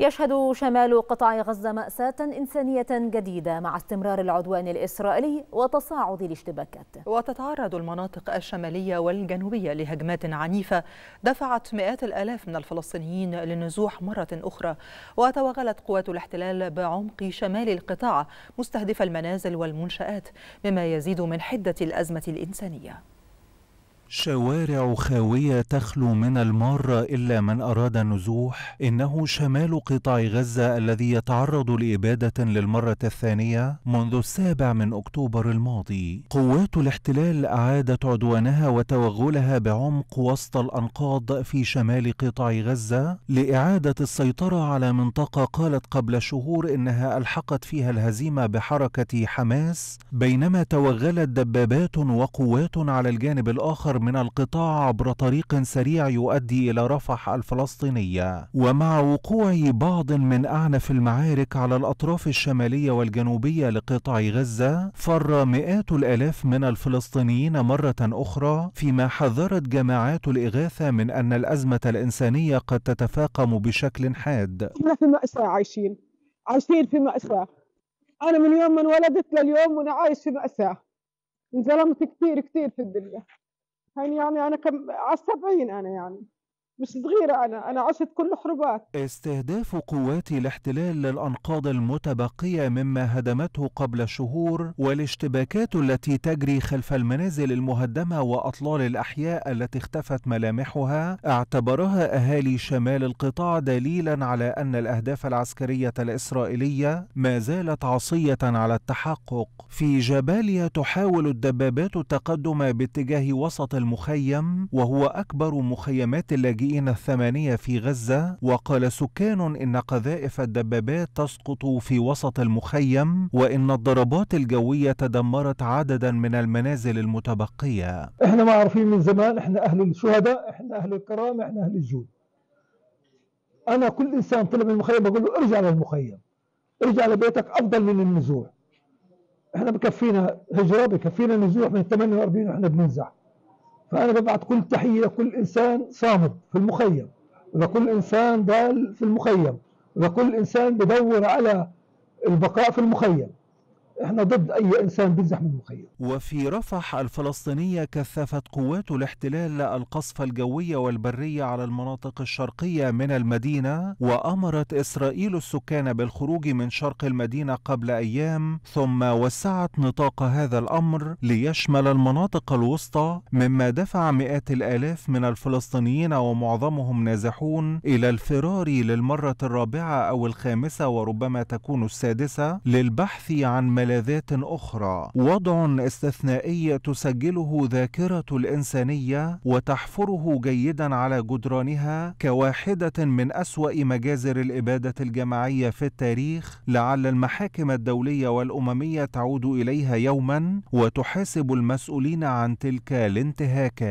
يشهد شمال قطاع غزة مأساة إنسانية جديدة مع استمرار العدوان الإسرائيلي وتصاعد الاشتباكات وتتعرض المناطق الشمالية والجنوبية لهجمات عنيفة دفعت مئات الآلاف من الفلسطينيين للنزوح مرة أخرى وتوغلت قوات الاحتلال بعمق شمال القطاع مستهدفة المنازل والمنشآت مما يزيد من حدة الأزمة الإنسانية شوارع خاوية تخلو من المارة إلا من أراد النزوح إنه شمال قطاع غزة الذي يتعرض لإبادة للمرة الثانية منذ السابع من أكتوبر الماضي قوات الاحتلال أعادت عدوانها وتوغلها بعمق وسط الأنقاض في شمال قطاع غزة لإعادة السيطرة على منطقة قالت قبل شهور إنها ألحقت فيها الهزيمة بحركة حماس بينما توغلت دبابات وقوات على الجانب الآخر من القطاع عبر طريق سريع يؤدي إلى رفح الفلسطينية ومع وقوع بعض من أعنف المعارك على الأطراف الشمالية والجنوبية لقطاع غزة فر مئات الآلاف من الفلسطينيين مرة أخرى فيما حذرت جماعات الإغاثة من أن الأزمة الإنسانية قد تتفاقم بشكل حاد احنا في مأساة عايشين عايشين في مأساة أنا من يوم من ولدت لليوم وأنا عايش في مأساة انظلمت كثير كثير في الدنيا هيني يعني انا كم على السبعين انا يعني مش صغيرة أنا أنا عشت كل حروبات استهداف قوات الاحتلال للأنقاض المتبقية مما هدمته قبل شهور والاشتباكات التي تجري خلف المنازل المهدمة وأطلال الأحياء التي اختفت ملامحها اعتبرها أهالي شمال القطاع دليلا على أن الأهداف العسكرية الإسرائيلية ما زالت عصية على التحقق في جباليا تحاول الدبابات التقدم باتجاه وسط المخيم وهو أكبر مخيمات اللاجئين اللاجئين الثمانية في غزة وقال سكان إن قذائف الدبابات تسقط في وسط المخيم وإن الضربات الجوية تدمرت عددا من المنازل المتبقية إحنا ما عارفين من زمان إحنا أهل الشهداء إحنا أهل الكرامة إحنا أهل الجود أنا كل إنسان طلع من المخيم بقول له ارجع للمخيم ارجع لبيتك أفضل من النزوح احنا بكفينا هجرة بكفينا نزوح من 48 واحنا بننزح فأنا ببعت كل تحية لكل إنسان صامد في المخيم ولكل إنسان ضال في المخيم ولكل إنسان بدور على البقاء في المخيم احنا ضد اي انسان بينزح من المخيم وفي رفح الفلسطينيه كثفت قوات الاحتلال القصف الجوي والبري على المناطق الشرقيه من المدينه وامرت اسرائيل السكان بالخروج من شرق المدينه قبل ايام ثم وسعت نطاق هذا الامر ليشمل المناطق الوسطى مما دفع مئات الالاف من الفلسطينيين ومعظمهم نازحون الى الفرار للمره الرابعه او الخامسه وربما تكون السادسه للبحث عن ملاذ ملاذات أخرى وضع استثنائي تسجله ذاكرة الإنسانية وتحفره جيدا على جدرانها كواحدة من أسوأ مجازر الإبادة الجماعية في التاريخ لعل المحاكم الدولية والأممية تعود إليها يوما وتحاسب المسؤولين عن تلك الانتهاكات